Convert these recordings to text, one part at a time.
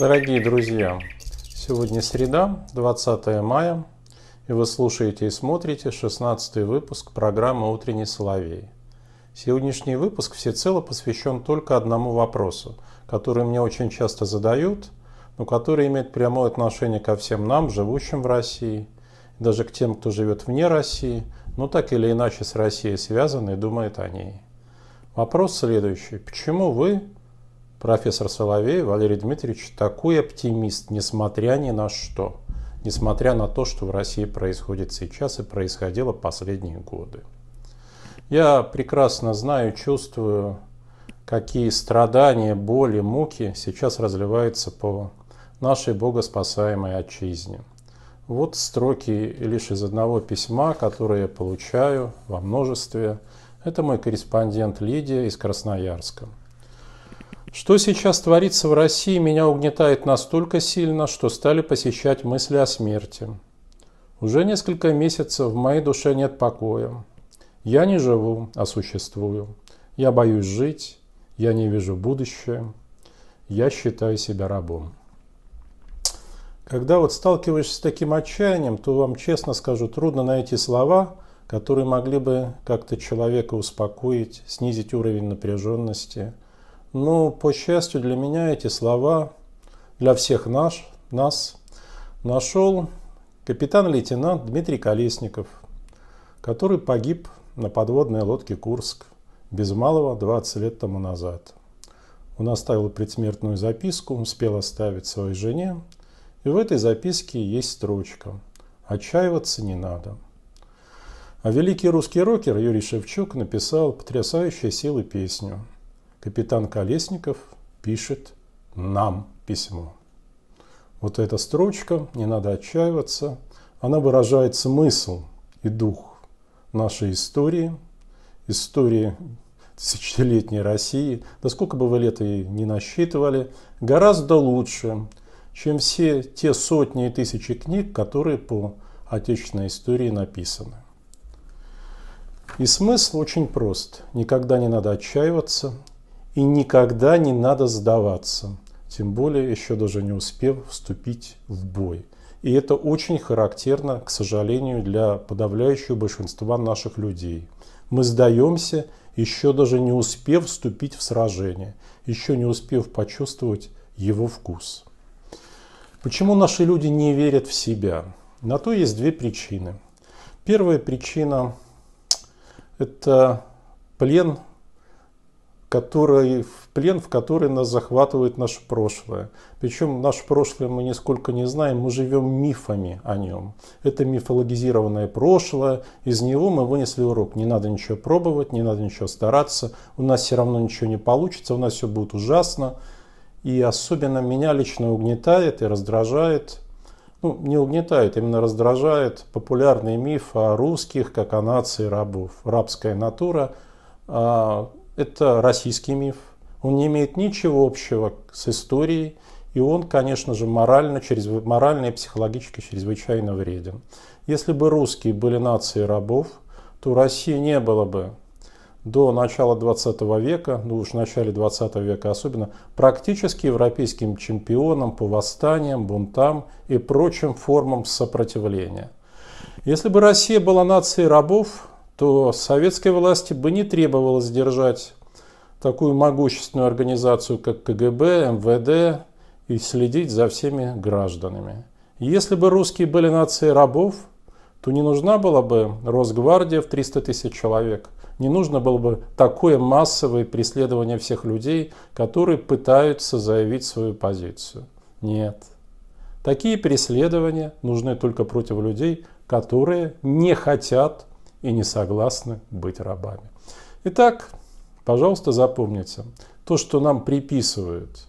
Дорогие друзья, сегодня среда, 20 мая, и вы слушаете и смотрите 16 выпуск программы «Утренний Соловей». Сегодняшний выпуск всецело посвящен только одному вопросу, который мне очень часто задают, но который имеет прямое отношение ко всем нам, живущим в России, даже к тем, кто живет вне России, но так или иначе с Россией связан и думает о ней. Вопрос следующий. Почему вы, профессор Соловей Валерий Дмитриевич такой оптимист, несмотря ни на что, несмотря на то, что в России происходит сейчас и происходило последние годы. Я прекрасно знаю, чувствую, какие страдания, боли, муки сейчас разливаются по нашей богоспасаемой отчизне. Вот строки лишь из одного письма, которое я получаю во множестве. Это мой корреспондент Лидия из Красноярска. Что сейчас творится в России, меня угнетает настолько сильно, что стали посещать мысли о смерти. Уже несколько месяцев в моей душе нет покоя. Я не живу, а существую. Я боюсь жить, я не вижу будущее, я считаю себя рабом. Когда вот сталкиваешься с таким отчаянием, то вам, честно скажу, трудно найти слова, которые могли бы как-то человека успокоить, снизить уровень напряженности – но, ну, по счастью для меня, эти слова для всех наш, нас нашел капитан-лейтенант Дмитрий Колесников, который погиб на подводной лодке «Курск» без малого 20 лет тому назад. Он оставил предсмертную записку, успел оставить своей жене, и в этой записке есть строчка «Отчаиваться не надо». А великий русский рокер Юрий Шевчук написал потрясающей силы песню – капитан Колесников пишет нам письмо. Вот эта строчка, не надо отчаиваться, она выражает смысл и дух нашей истории, истории тысячелетней России, да сколько бы вы лет и не насчитывали, гораздо лучше, чем все те сотни и тысячи книг, которые по отечественной истории написаны. И смысл очень прост. Никогда не надо отчаиваться, и никогда не надо сдаваться, тем более еще даже не успев вступить в бой. И это очень характерно, к сожалению, для подавляющего большинства наших людей. Мы сдаемся, еще даже не успев вступить в сражение, еще не успев почувствовать его вкус. Почему наши люди не верят в себя? На то есть две причины. Первая причина – это плен который, в плен, в который нас захватывает наше прошлое. Причем наше прошлое мы нисколько не знаем, мы живем мифами о нем. Это мифологизированное прошлое, из него мы вынесли урок. Не надо ничего пробовать, не надо ничего стараться, у нас все равно ничего не получится, у нас все будет ужасно. И особенно меня лично угнетает и раздражает, ну не угнетает, именно раздражает популярный миф о русских как о нации рабов. Рабская натура а, – это российский миф, он не имеет ничего общего с историей, и он, конечно же, морально, через, морально и психологически чрезвычайно вреден. Если бы русские были нацией рабов, то России не было бы до начала 20 века, ну уж в начале 20 века особенно, практически европейским чемпионом по восстаниям, бунтам и прочим формам сопротивления. Если бы Россия была нацией рабов, то советской власти бы не требовалось держать такую могущественную организацию, как КГБ, МВД, и следить за всеми гражданами. Если бы русские были нацией рабов, то не нужна была бы Росгвардия в 300 тысяч человек, не нужно было бы такое массовое преследование всех людей, которые пытаются заявить свою позицию. Нет. Такие преследования нужны только против людей, которые не хотят и не согласны быть рабами. Итак, пожалуйста, запомните, то, что нам приписывают,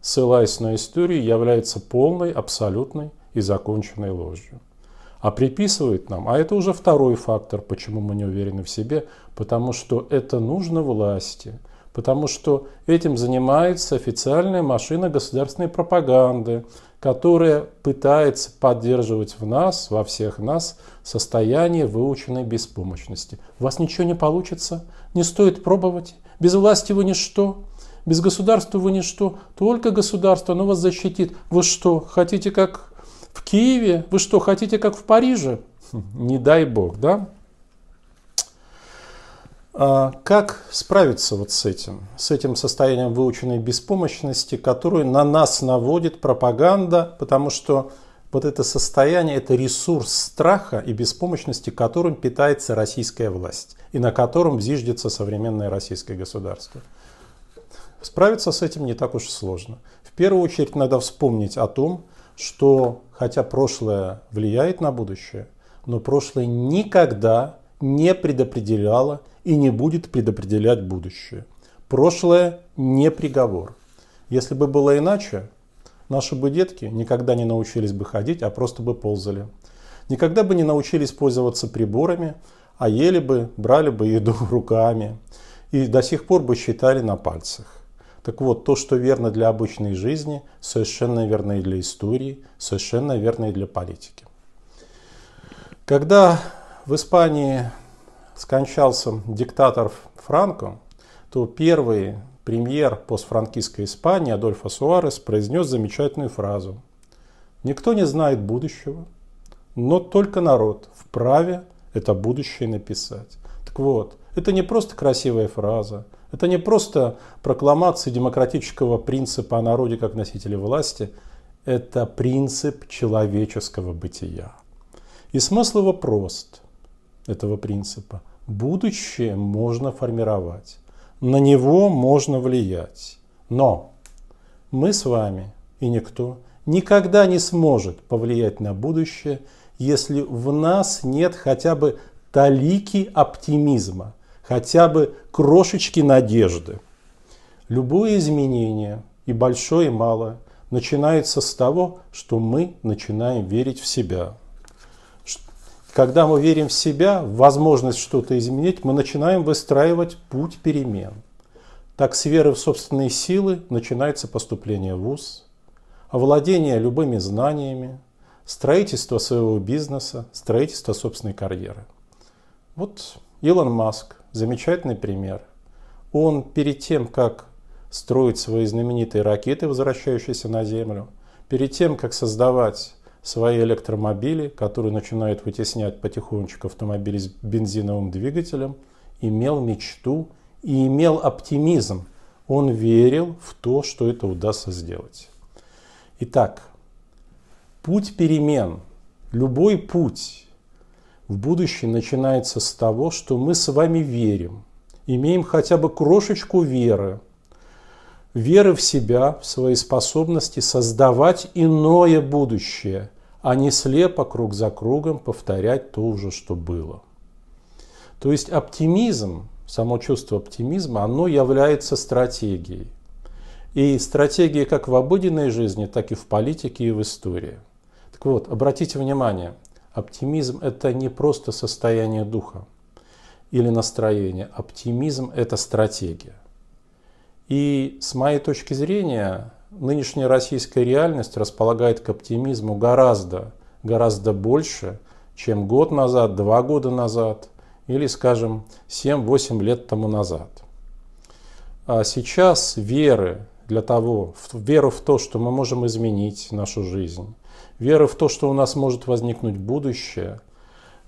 ссылаясь на историю, является полной, абсолютной и законченной ложью. А приписывают нам, а это уже второй фактор, почему мы не уверены в себе, потому что это нужно власти, потому что этим занимается официальная машина государственной пропаганды, которая пытается поддерживать в нас, во всех нас, состояние выученной беспомощности. У вас ничего не получится, не стоит пробовать. Без власти вы ничто, без государства вы ничто. Только государство, оно вас защитит. Вы что, хотите как в Киеве? Вы что, хотите как в Париже? Не дай бог, да? А как справиться вот с этим, с этим состоянием выученной беспомощности, которую на нас наводит пропаганда, потому что вот это состояние – это ресурс страха и беспомощности, которым питается российская власть и на котором зиждется современное российское государство. Справиться с этим не так уж сложно. В первую очередь надо вспомнить о том, что хотя прошлое влияет на будущее, но прошлое никогда не предопределяло и не будет предопределять будущее. Прошлое не приговор. Если бы было иначе, наши бы детки никогда не научились бы ходить, а просто бы ползали. Никогда бы не научились пользоваться приборами, а ели бы, брали бы еду руками и до сих пор бы считали на пальцах. Так вот, то, что верно для обычной жизни, совершенно верно и для истории, совершенно верно и для политики. Когда в Испании скончался диктатор Франко, то первый премьер постфранкистской Испании Адольфо Суарес произнес замечательную фразу. «Никто не знает будущего, но только народ вправе это будущее написать». Так вот, это не просто красивая фраза, это не просто прокламация демократического принципа о народе как носителе власти, это принцип человеческого бытия. И смысл его прост – этого принципа. Будущее можно формировать, на него можно влиять. Но мы с вами и никто никогда не сможет повлиять на будущее, если в нас нет хотя бы талики оптимизма, хотя бы крошечки надежды. Любое изменение, и большое, и малое начинается с того, что мы начинаем верить в себя – когда мы верим в себя, в возможность что-то изменить, мы начинаем выстраивать путь перемен. Так с веры в собственные силы начинается поступление в ВУЗ, овладение любыми знаниями, строительство своего бизнеса, строительство собственной карьеры. Вот Илон Маск, замечательный пример. Он перед тем, как строить свои знаменитые ракеты, возвращающиеся на Землю, перед тем, как создавать свои электромобили, которые начинают вытеснять потихонечку автомобили с бензиновым двигателем, имел мечту и имел оптимизм. Он верил в то, что это удастся сделать. Итак, путь перемен, любой путь в будущее начинается с того, что мы с вами верим, имеем хотя бы крошечку веры, веры в себя, в свои способности создавать иное будущее – а не слепо круг за кругом повторять то уже что было. То есть оптимизм, само чувство оптимизма, оно является стратегией. И стратегии как в обыденной жизни, так и в политике и в истории. Так вот, обратите внимание, оптимизм – это не просто состояние духа или настроение. Оптимизм – это стратегия. И с моей точки зрения, нынешняя российская реальность располагает к оптимизму гораздо, гораздо больше, чем год назад, два года назад или, скажем, 7-8 лет тому назад. А сейчас веры для того, веру в то, что мы можем изменить нашу жизнь, веры в то, что у нас может возникнуть будущее,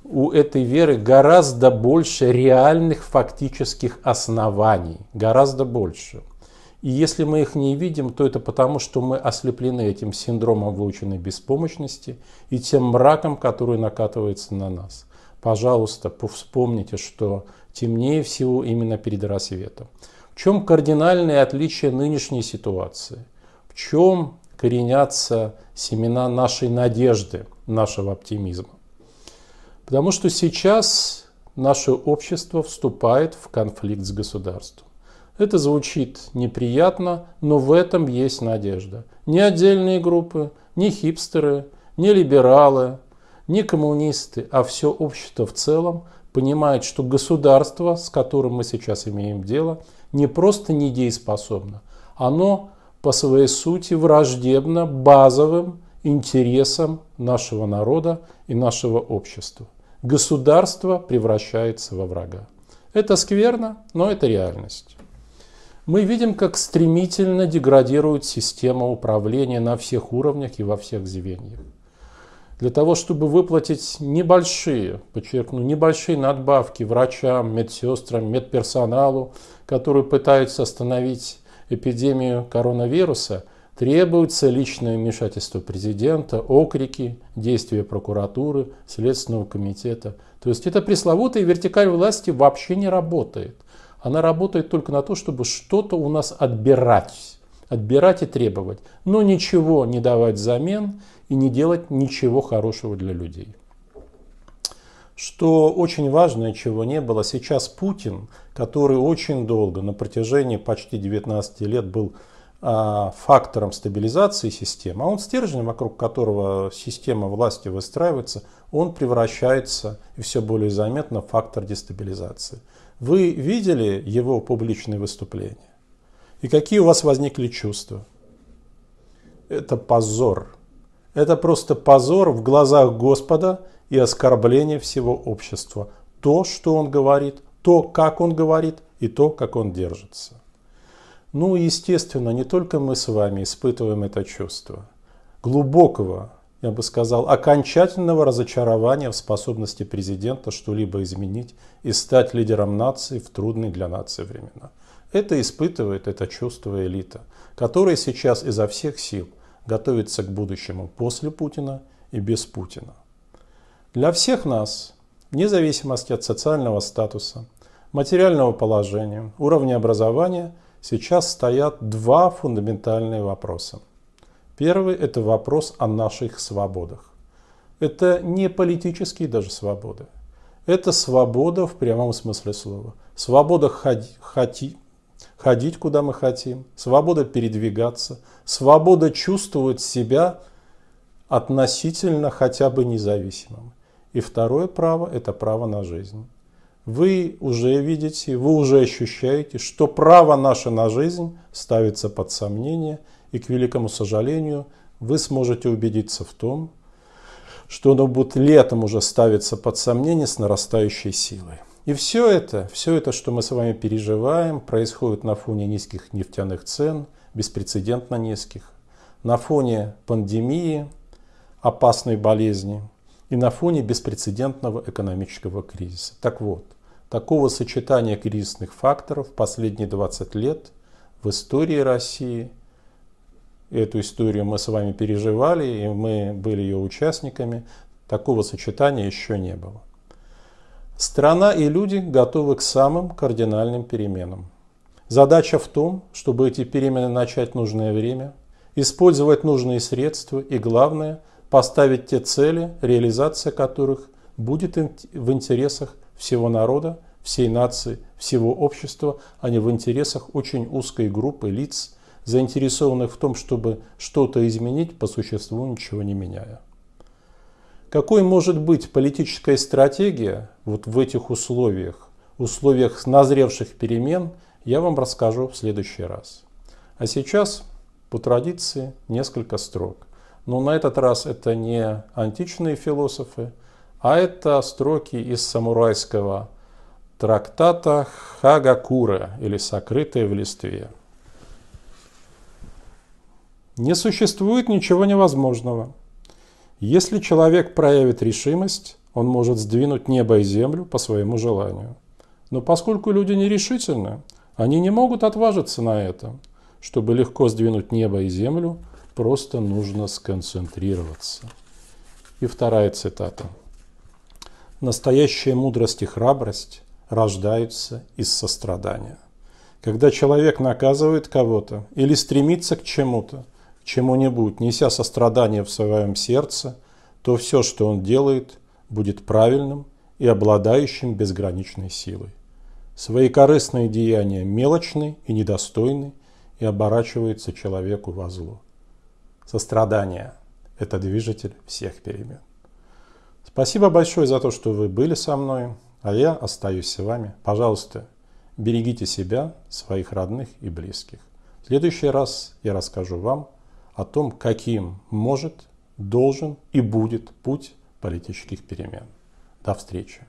у этой веры гораздо больше реальных фактических оснований, гораздо больше – и если мы их не видим, то это потому, что мы ослеплены этим синдромом выученной беспомощности и тем мраком, который накатывается на нас. Пожалуйста, вспомните, что темнее всего именно перед рассветом. В чем кардинальное отличие нынешней ситуации? В чем коренятся семена нашей надежды, нашего оптимизма? Потому что сейчас наше общество вступает в конфликт с государством. Это звучит неприятно, но в этом есть надежда. Ни отдельные группы, ни хипстеры, ни либералы, ни коммунисты, а все общество в целом понимает, что государство, с которым мы сейчас имеем дело, не просто недееспособно, оно по своей сути враждебно базовым интересам нашего народа и нашего общества. Государство превращается во врага. Это скверно, но это реальность мы видим, как стремительно деградирует система управления на всех уровнях и во всех звеньях. Для того, чтобы выплатить небольшие, подчеркну, небольшие надбавки врачам, медсестрам, медперсоналу, которые пытаются остановить эпидемию коронавируса, требуется личное вмешательство президента, окрики, действия прокуратуры, Следственного комитета. То есть эта пресловутая вертикаль власти вообще не работает она работает только на то, чтобы что-то у нас отбирать, отбирать и требовать, но ничего не давать взамен и не делать ничего хорошего для людей. Что очень важно и чего не было, сейчас Путин, который очень долго, на протяжении почти 19 лет был а, фактором стабилизации системы, а он стержень, вокруг которого система власти выстраивается, он превращается и все более заметно в фактор дестабилизации. Вы видели его публичные выступления? И какие у вас возникли чувства? Это позор. Это просто позор в глазах Господа и оскорбление всего общества. То, что он говорит, то, как он говорит и то, как он держится. Ну, естественно, не только мы с вами испытываем это чувство глубокого я бы сказал, окончательного разочарования в способности президента что-либо изменить и стать лидером нации в трудные для нации времена. Это испытывает это чувствует элита, которая сейчас изо всех сил готовится к будущему после Путина и без Путина. Для всех нас, вне зависимости от социального статуса, материального положения, уровня образования, сейчас стоят два фундаментальные вопроса. Первый – это вопрос о наших свободах. Это не политические даже свободы. Это свобода в прямом смысле слова. Свобода ходи, хоти, ходить, куда мы хотим, свобода передвигаться, свобода чувствовать себя относительно хотя бы независимым. И второе право – это право на жизнь. Вы уже видите, вы уже ощущаете, что право наше на жизнь ставится под сомнение – и к великому сожалению, вы сможете убедиться в том, что оно будет летом уже ставиться под сомнение с нарастающей силой. И все это, все это, что мы с вами переживаем, происходит на фоне низких нефтяных цен, беспрецедентно низких, на фоне пандемии, опасной болезни и на фоне беспрецедентного экономического кризиса. Так вот, такого сочетания кризисных факторов последние 20 лет в истории России – Эту историю мы с вами переживали, и мы были ее участниками. Такого сочетания еще не было. Страна и люди готовы к самым кардинальным переменам. Задача в том, чтобы эти перемены начать в нужное время, использовать нужные средства и, главное, поставить те цели, реализация которых будет в интересах всего народа, всей нации, всего общества, а не в интересах очень узкой группы лиц – заинтересованных в том, чтобы что-то изменить, по существу ничего не меняя. Какой может быть политическая стратегия вот в этих условиях, условиях назревших перемен, я вам расскажу в следующий раз. А сейчас, по традиции, несколько строк. Но на этот раз это не античные философы, а это строки из самурайского трактата Хагакура или «Сокрытые в листве». Не существует ничего невозможного. Если человек проявит решимость, он может сдвинуть небо и землю по своему желанию. Но поскольку люди нерешительны, они не могут отважиться на это. Чтобы легко сдвинуть небо и землю, просто нужно сконцентрироваться. И вторая цитата. Настоящая мудрость и храбрость рождаются из сострадания. Когда человек наказывает кого-то или стремится к чему-то – чему-нибудь, неся сострадание в своем сердце, то все, что он делает, будет правильным и обладающим безграничной силой. Свои корыстные деяния мелочны и недостойны и оборачиваются человеку во зло. Сострадание – это движитель всех перемен. Спасибо большое за то, что вы были со мной, а я остаюсь с вами. Пожалуйста, берегите себя, своих родных и близких. В следующий раз я расскажу вам о том, каким может, должен и будет путь политических перемен. До встречи.